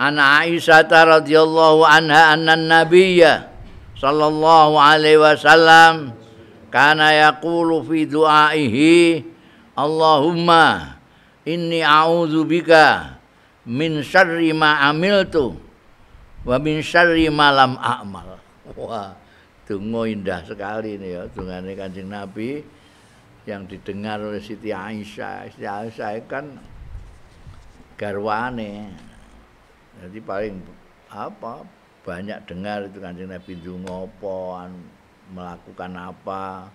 an Aisyah radhiyallahu anha anna nabiyya sallallahu alaihi wasallam kana yaqulu fi du'aihi Allahumma inni bika min syarri ma amiltu wa min syarri ma lam a'mal. Wah, dungo indah sekali ini ya dungane Kanjeng Nabi yang didengar oleh Siti Aisyah. Siti Aisyah kan garwane Jadi paling apa banyak dengar itu kanjeng Nabi itu ngopo melakukan apa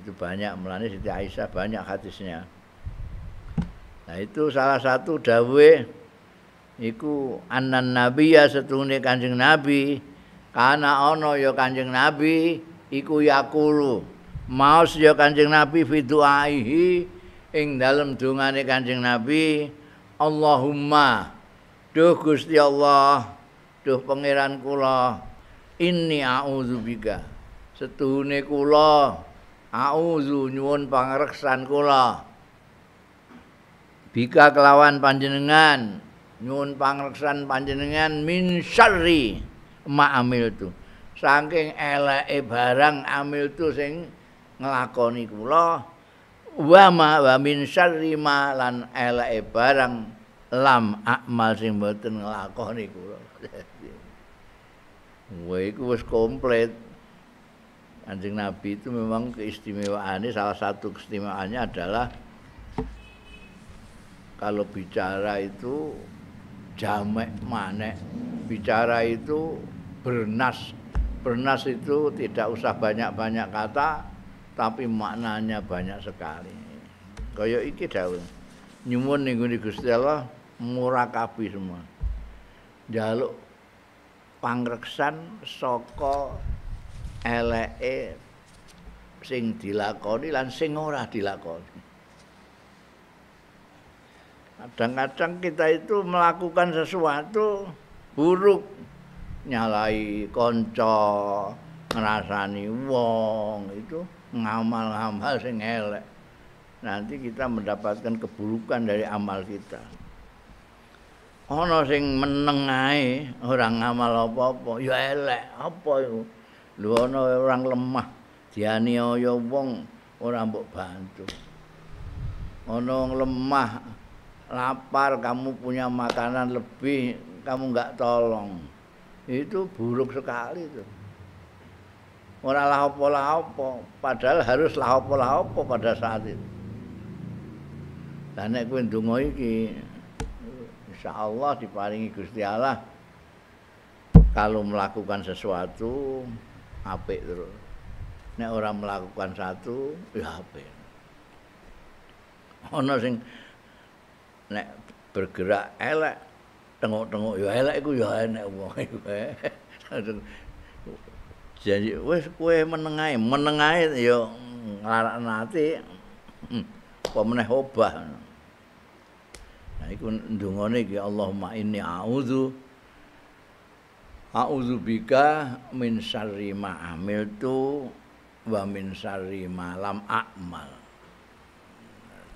itu banyak melani Siti Aisyah banyak hadisnya. Nah itu salah satu dawe iku anan nabi ya setune kanjeng nabi kana ono ya kanjeng nabi iku yakulu maus ya kanjeng nabi fi duaihi ing dalem dungane kanjeng nabi Allahumma Duh Gusti Allah, duh pangeran kula, inni bika, Setuhune kula a'udzu nyuwun pangreksan kula. Bika kelawan panjenengan, nyuwun pangreksan panjenengan min syarri ma'amil tu. Saking eleke barang amil tu sing nglakoni kula wa ma wa min syarri ma lan eleke barang lam akmal sing mboten nglakoni kula. Wah, iku wis komplit. Anjing Nabi itu memang keistimewaannya, salah satu keistimewaannya adalah kalau bicara itu jamek manek, bicara itu bernas. Bernas itu tidak usah banyak-banyak kata, tapi maknanya banyak sekali. Kaya iki daun, nyumun ninggu di Gusti Allah, murakabi semua. Jaluk pangreksan soko, eleke sing dilakoni lan sing ora dilakoni. Kadang-kadang kita itu melakukan sesuatu buruk nyalai kanca, ngrasani wong itu ngamal-ngamal sing elek. Nanti kita mendapatkan keburukan dari amal kita. ana sing meneng ae ora ngamal apa-apa ya elek apa iku lho ana orang lemah dianiaya wong ora mbok bantu ana wong lemah lapar kamu punya makanan lebih kamu enggak tolong itu buruk sekali itu ora lah apa lah apa padahal harus lah apa lah apa pada saat itu dan nek kowe ndonga iki InsyaAllah Allah diparingi Gusti Allah kalau melakukan sesuatu apik terus nek orang melakukan satu ya apik ana sing nek bergerak elek tengok-tengok ya elek iku ya enek wong eh. jadi wis kowe meneng ae meneng ya nglarakne ati hmm, apa meneh obah iku ndungane iki Allahumma inni a'udzu a'udzu bika min syarri ma amiltu wa min syarri ma lam a'mal.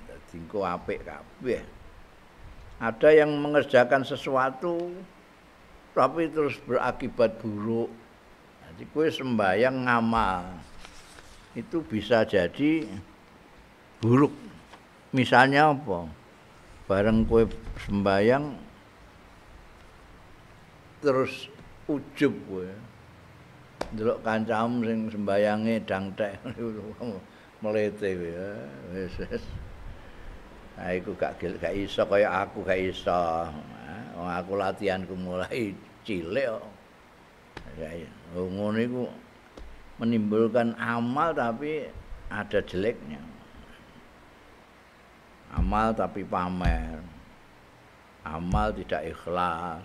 Dadi engko apik kabeh. Ada yang mengerjakan sesuatu tapi terus berakibat buruk. Jadi kue sembahyang ngamal itu bisa jadi buruk. Misalnya apa? bareng kue sembayang terus ujub kue delok kancam sing sembayange dangtek melete ya wis wis nah aku gak gak iso kaya aku gak iso wong nah, aku latihanku mulai cilik kok iya. ngono iku menimbulkan amal tapi ada jeleknya Amal tapi pamer. Amal tidak ikhlas.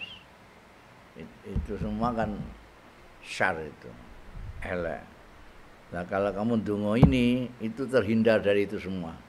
itu semua kan syar itu. Elek. Nah kalau kamu dungo ini, itu terhindar dari itu semua.